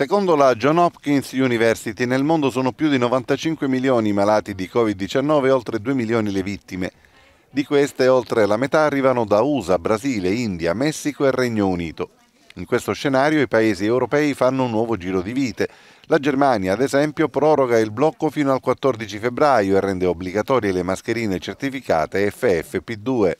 Secondo la John Hopkins University nel mondo sono più di 95 milioni i malati di Covid-19 e oltre 2 milioni le vittime. Di queste oltre la metà arrivano da USA, Brasile, India, Messico e Regno Unito. In questo scenario i paesi europei fanno un nuovo giro di vite. La Germania, ad esempio, proroga il blocco fino al 14 febbraio e rende obbligatorie le mascherine certificate FFP2.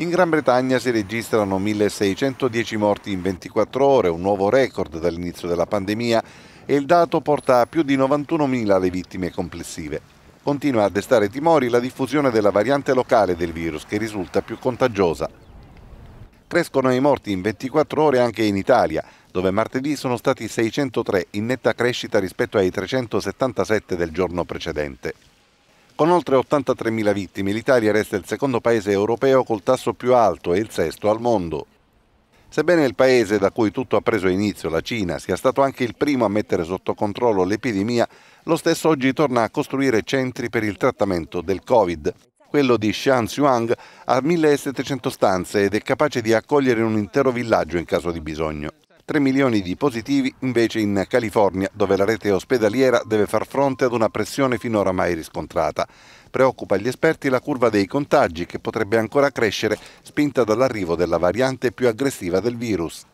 In Gran Bretagna si registrano 1610 morti in 24 ore, un nuovo record dall'inizio della pandemia e il dato porta a più di 91.000 le vittime complessive. Continua a destare timori la diffusione della variante locale del virus che risulta più contagiosa. Crescono i morti in 24 ore anche in Italia, dove martedì sono stati 603 in netta crescita rispetto ai 377 del giorno precedente. Con oltre 83.000 vittime, l'Italia resta il secondo paese europeo col tasso più alto e il sesto al mondo. Sebbene il paese da cui tutto ha preso inizio, la Cina, sia stato anche il primo a mettere sotto controllo l'epidemia, lo stesso oggi torna a costruire centri per il trattamento del Covid. Quello di Shanxuang ha 1700 stanze ed è capace di accogliere un intero villaggio in caso di bisogno. 3 milioni di positivi invece in California, dove la rete ospedaliera deve far fronte ad una pressione finora mai riscontrata. Preoccupa gli esperti la curva dei contagi, che potrebbe ancora crescere, spinta dall'arrivo della variante più aggressiva del virus.